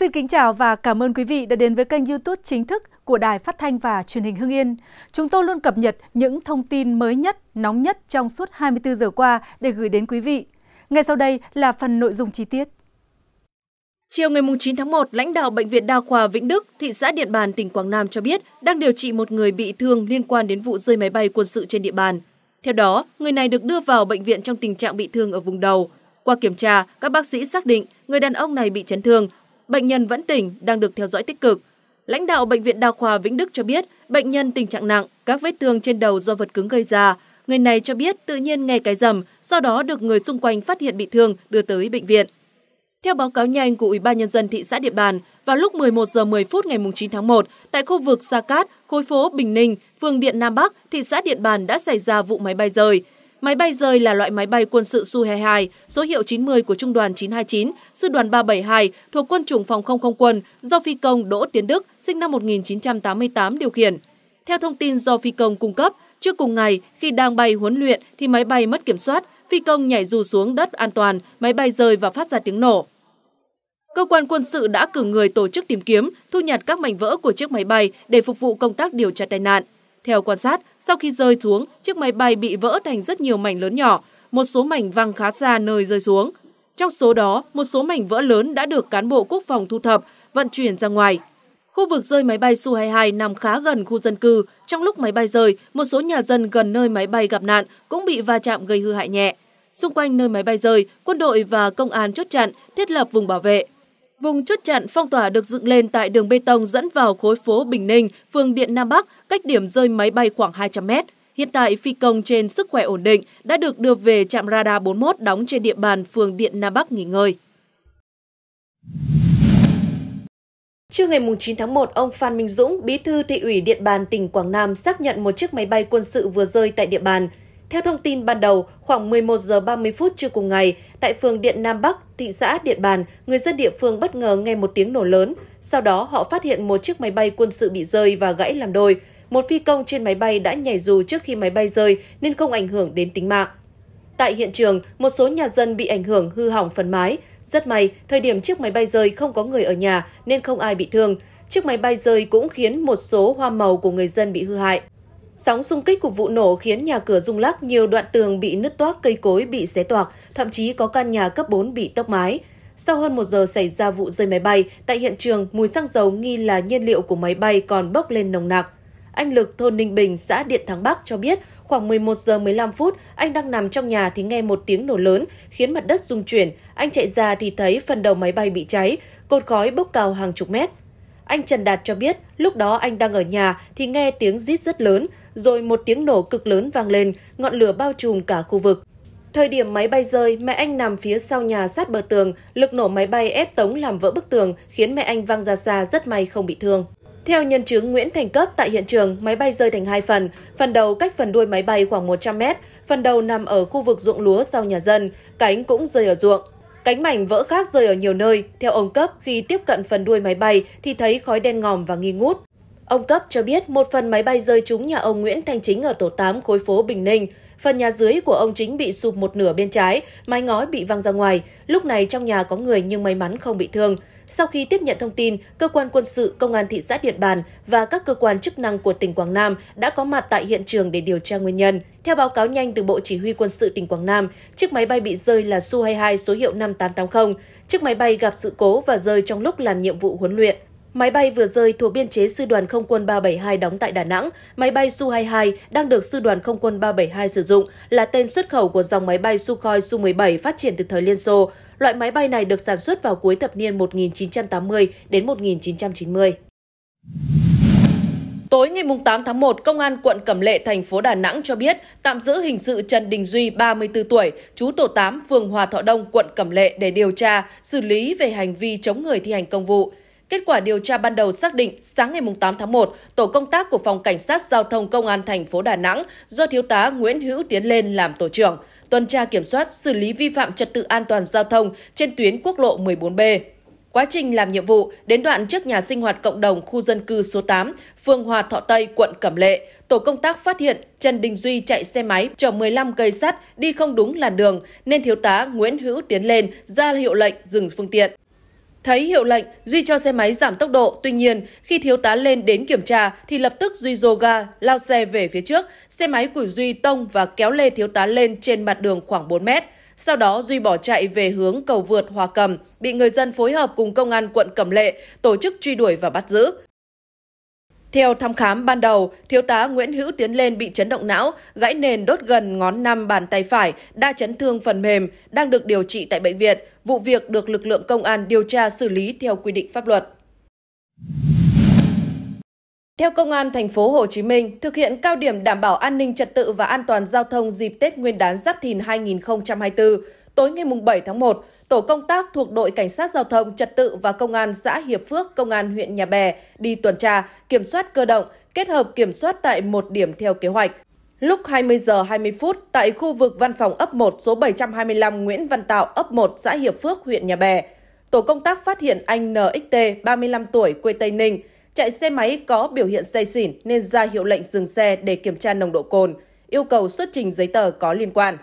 Xin kính chào và cảm ơn quý vị đã đến với kênh YouTube chính thức của Đài Phát thanh và Truyền hình Hưng Yên. Chúng tôi luôn cập nhật những thông tin mới nhất, nóng nhất trong suốt 24 giờ qua để gửi đến quý vị. Ngay sau đây là phần nội dung chi tiết. Chiều ngày 9 tháng 1, lãnh đạo Bệnh viện Đa khoa Vĩnh Đức, thị xã Điện Bàn, tỉnh Quảng Nam cho biết đang điều trị một người bị thương liên quan đến vụ rơi máy bay quân sự trên địa bàn. Theo đó, người này được đưa vào bệnh viện trong tình trạng bị thương ở vùng đầu. Qua kiểm tra, các bác sĩ xác định người đàn ông này bị chấn thương Bệnh nhân vẫn tỉnh, đang được theo dõi tích cực. Lãnh đạo Bệnh viện Đa khoa Vĩnh Đức cho biết, bệnh nhân tình trạng nặng, các vết thương trên đầu do vật cứng gây ra. Người này cho biết tự nhiên nghe cái rầm, sau đó được người xung quanh phát hiện bị thương đưa tới bệnh viện. Theo báo cáo nhanh của Ủy ban nhân dân thị xã Điện Bàn, vào lúc 11 giờ 10 phút ngày 9 tháng 1, tại khu vực Sa Cát, khối phố Bình Ninh, phường Điện Nam Bắc, thị xã Điện Bàn đã xảy ra vụ máy bay rơi. Máy bay rơi là loại máy bay quân sự Su-22, số hiệu 90 của Trung đoàn 929, Sư đoàn 372 thuộc Quân chủng Phòng không không quân do phi công Đỗ Tiến Đức, sinh năm 1988 điều khiển. Theo thông tin do phi công cung cấp, trước cùng ngày khi đang bay huấn luyện thì máy bay mất kiểm soát, phi công nhảy dù xuống đất an toàn, máy bay rơi và phát ra tiếng nổ. Cơ quan quân sự đã cử người tổ chức tìm kiếm, thu nhặt các mảnh vỡ của chiếc máy bay để phục vụ công tác điều tra tai nạn. Theo quan sát, sau khi rơi xuống, chiếc máy bay bị vỡ thành rất nhiều mảnh lớn nhỏ, một số mảnh văng khá xa nơi rơi xuống. Trong số đó, một số mảnh vỡ lớn đã được cán bộ quốc phòng thu thập, vận chuyển ra ngoài. Khu vực rơi máy bay Su-22 nằm khá gần khu dân cư. Trong lúc máy bay rơi, một số nhà dân gần nơi máy bay gặp nạn cũng bị va chạm gây hư hại nhẹ. Xung quanh nơi máy bay rơi, quân đội và công an chốt chặn, thiết lập vùng bảo vệ. Vùng chốt chặn phong tỏa được dựng lên tại đường bê tông dẫn vào khối phố Bình Ninh, phường Điện Nam Bắc, cách điểm rơi máy bay khoảng 200 mét. Hiện tại, phi công trên sức khỏe ổn định đã được đưa về trạm radar 41 đóng trên địa bàn phường Điện Nam Bắc nghỉ ngơi. Trưa ngày 9 tháng 1, ông Phan Minh Dũng, bí thư thị ủy Điện Bàn tỉnh Quảng Nam xác nhận một chiếc máy bay quân sự vừa rơi tại địa bàn. Theo thông tin ban đầu, khoảng 11 giờ 30 phút trưa cùng ngày, tại phường Điện Nam Bắc, thị xã Điện Bàn, người dân địa phương bất ngờ nghe một tiếng nổ lớn. Sau đó, họ phát hiện một chiếc máy bay quân sự bị rơi và gãy làm đôi. Một phi công trên máy bay đã nhảy dù trước khi máy bay rơi nên không ảnh hưởng đến tính mạng. Tại hiện trường, một số nhà dân bị ảnh hưởng hư hỏng phần mái. Rất may, thời điểm chiếc máy bay rơi không có người ở nhà nên không ai bị thương. Chiếc máy bay rơi cũng khiến một số hoa màu của người dân bị hư hại. Sóng xung kích của vụ nổ khiến nhà cửa rung lắc, nhiều đoạn tường bị nứt toác, cây cối bị xé toạc, thậm chí có căn nhà cấp 4 bị tốc mái. Sau hơn một giờ xảy ra vụ rơi máy bay, tại hiện trường mùi xăng dầu nghi là nhiên liệu của máy bay còn bốc lên nồng nặc. Anh Lực, thôn Ninh Bình, xã Điện Thắng Bắc cho biết khoảng 11 giờ 15 phút, anh đang nằm trong nhà thì nghe một tiếng nổ lớn, khiến mặt đất rung chuyển. Anh chạy ra thì thấy phần đầu máy bay bị cháy, cột khói bốc cao hàng chục mét. Anh Trần Đạt cho biết lúc đó anh đang ở nhà thì nghe tiếng rít rất lớn, rồi một tiếng nổ cực lớn vang lên, ngọn lửa bao trùm cả khu vực. Thời điểm máy bay rơi, mẹ anh nằm phía sau nhà sát bờ tường, lực nổ máy bay ép Tống làm vỡ bức tường, khiến mẹ anh văng ra xa rất may không bị thương. Theo nhân chứng Nguyễn Thành Cấp tại hiện trường, máy bay rơi thành hai phần, phần đầu cách phần đuôi máy bay khoảng 100 mét, phần đầu nằm ở khu vực ruộng lúa sau nhà dân, cánh cũng rơi ở ruộng. Cánh mảnh vỡ khác rơi ở nhiều nơi, theo ông Cấp khi tiếp cận phần đuôi máy bay thì thấy khói đen ngòm và nghi ngút. Ông Cấp cho biết một phần máy bay rơi trúng nhà ông Nguyễn Thanh Chính ở tổ 8 khối phố Bình Ninh. Phần nhà dưới của ông Chính bị sụp một nửa bên trái, mái ngói bị văng ra ngoài. Lúc này trong nhà có người nhưng may mắn không bị thương. Sau khi tiếp nhận thông tin, cơ quan quân sự, công an thị xã Điện Bàn và các cơ quan chức năng của tỉnh Quảng Nam đã có mặt tại hiện trường để điều tra nguyên nhân. Theo báo cáo nhanh từ Bộ Chỉ huy Quân sự tỉnh Quảng Nam, chiếc máy bay bị rơi là Su-22 số hiệu 5880. Chiếc máy bay gặp sự cố và rơi trong lúc làm nhiệm vụ huấn luyện. Máy bay vừa rơi thuộc biên chế Sư đoàn Không quân 372 đóng tại Đà Nẵng, máy bay Su-22 đang được Sư đoàn Không quân 372 sử dụng là tên xuất khẩu của dòng máy bay Sukhoi Su-17 phát triển từ thời Liên Xô. Loại máy bay này được sản xuất vào cuối thập niên 1980 đến 1990. Tối ngày 8 tháng 1, Công an quận Cẩm Lệ, thành phố Đà Nẵng cho biết tạm giữ hình sự Trần Đình Duy, 34 tuổi, chú tổ 8, phường Hòa Thọ Đông, quận Cẩm Lệ để điều tra, xử lý về hành vi chống người thi hành công vụ. Kết quả điều tra ban đầu xác định sáng ngày 8 tháng 1, tổ công tác của phòng cảnh sát giao thông công an thành phố Đà Nẵng do thiếu tá Nguyễn Hữu Tiến lên làm tổ trưởng, tuần tra kiểm soát xử lý vi phạm trật tự an toàn giao thông trên tuyến quốc lộ 14B. Quá trình làm nhiệm vụ, đến đoạn trước nhà sinh hoạt cộng đồng khu dân cư số 8, phường Hòa Thọ Tây, quận Cẩm Lệ, tổ công tác phát hiện Trần Đình Duy chạy xe máy chở 15 cây sắt đi không đúng làn đường nên thiếu tá Nguyễn Hữu tiến lên ra hiệu lệnh dừng phương tiện. Thấy hiệu lệnh, Duy cho xe máy giảm tốc độ. Tuy nhiên, khi thiếu tá lên đến kiểm tra, thì lập tức Duy dồ ga, lao xe về phía trước. Xe máy của Duy tông và kéo lê thiếu tá lên trên mặt đường khoảng 4 mét. Sau đó Duy bỏ chạy về hướng cầu vượt Hòa Cầm, bị người dân phối hợp cùng công an quận Cẩm Lệ tổ chức truy đuổi và bắt giữ. Theo thăm khám ban đầu, thiếu tá Nguyễn Hữu Tiến Lên bị chấn động não, gãy nền đốt gần ngón năm bàn tay phải, đa chấn thương phần mềm, đang được điều trị tại bệnh viện. Vụ việc được lực lượng công an điều tra xử lý theo quy định pháp luật. Theo Công an thành phố Hồ Chí Minh, thực hiện cao điểm đảm bảo an ninh trật tự và an toàn giao thông dịp Tết Nguyên đán Giáp Thìn 2024, Tối ngày 7 tháng 1, tổ công tác thuộc đội Cảnh sát Giao thông Trật tự và Công an xã Hiệp Phước, Công an huyện Nhà Bè đi tuần tra, kiểm soát cơ động, kết hợp kiểm soát tại một điểm theo kế hoạch. Lúc 20 giờ 20 phút, tại khu vực văn phòng ấp 1 số 725 Nguyễn Văn Tạo, ấp 1 xã Hiệp Phước, huyện Nhà Bè, tổ công tác phát hiện anh NXT, 35 tuổi, quê Tây Ninh, chạy xe máy có biểu hiện say xỉn nên ra hiệu lệnh dừng xe để kiểm tra nồng độ cồn, yêu cầu xuất trình giấy tờ có liên quan.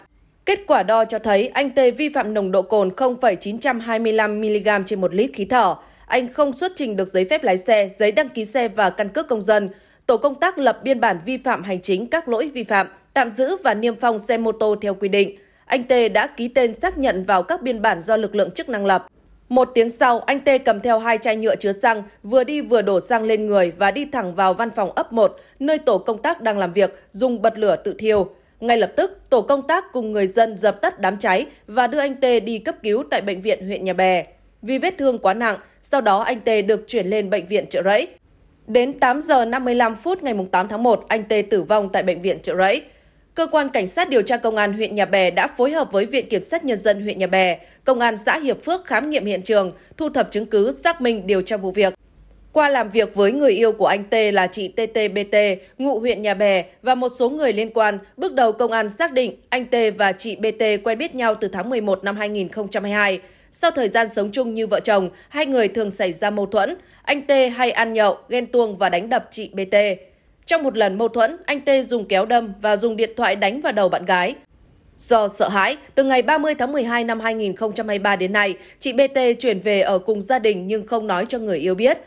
Kết quả đo cho thấy anh T vi phạm nồng độ cồn 0,925mg trên 1 lít khí thở. Anh không xuất trình được giấy phép lái xe, giấy đăng ký xe và căn cước công dân. Tổ công tác lập biên bản vi phạm hành chính các lỗi vi phạm, tạm giữ và niêm phong xe mô tô theo quy định. Anh T đã ký tên xác nhận vào các biên bản do lực lượng chức năng lập. Một tiếng sau, anh T cầm theo hai chai nhựa chứa xăng, vừa đi vừa đổ xăng lên người và đi thẳng vào văn phòng ấp 1, nơi tổ công tác đang làm việc, dùng bật lửa tự thiêu. Ngay lập tức, tổ công tác cùng người dân dập tắt đám cháy và đưa anh Tê đi cấp cứu tại bệnh viện huyện Nhà Bè. Vì vết thương quá nặng, sau đó anh Tê được chuyển lên bệnh viện Trợ Rẫy. Đến 8 giờ 55 phút ngày 8 tháng 1, anh Tê tử vong tại bệnh viện Trợ Rẫy. Cơ quan Cảnh sát điều tra Công an huyện Nhà Bè đã phối hợp với Viện Kiểm sát Nhân dân huyện Nhà Bè, Công an xã Hiệp Phước khám nghiệm hiện trường, thu thập chứng cứ, xác minh điều tra vụ việc. Qua làm việc với người yêu của anh T là chị TTBT, ngụ huyện Nhà Bè và một số người liên quan, bước đầu công an xác định anh T và chị BT quen biết nhau từ tháng 11 năm 2022. Sau thời gian sống chung như vợ chồng, hai người thường xảy ra mâu thuẫn. Anh T hay ăn nhậu, ghen tuông và đánh đập chị BT. Trong một lần mâu thuẫn, anh T dùng kéo đâm và dùng điện thoại đánh vào đầu bạn gái. Do sợ hãi, từ ngày 30 tháng 12 năm 2023 đến nay, chị BT chuyển về ở cùng gia đình nhưng không nói cho người yêu biết.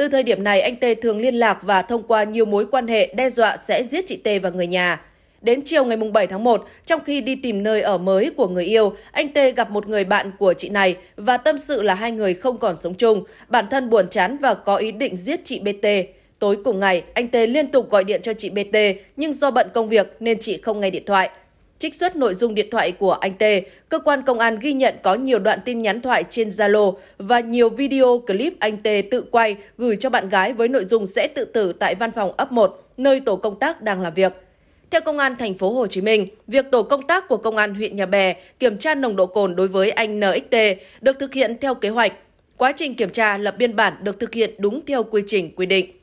Từ thời điểm này, anh Tê thường liên lạc và thông qua nhiều mối quan hệ đe dọa sẽ giết chị Tê và người nhà. Đến chiều ngày 7 tháng 1, trong khi đi tìm nơi ở mới của người yêu, anh Tê gặp một người bạn của chị này và tâm sự là hai người không còn sống chung. Bản thân buồn chán và có ý định giết chị BT. Tối cùng ngày, anh Tê liên tục gọi điện cho chị BT nhưng do bận công việc nên chị không nghe điện thoại. Trích xuất nội dung điện thoại của anh T, cơ quan công an ghi nhận có nhiều đoạn tin nhắn thoại trên Zalo và nhiều video clip anh T tự quay gửi cho bạn gái với nội dung sẽ tự tử tại văn phòng ấp 1, nơi tổ công tác đang làm việc. Theo công an thành phố Hồ Chí Minh, việc tổ công tác của công an huyện Nhà Bè kiểm tra nồng độ cồn đối với anh NXT được thực hiện theo kế hoạch. Quá trình kiểm tra lập biên bản được thực hiện đúng theo quy trình quy định.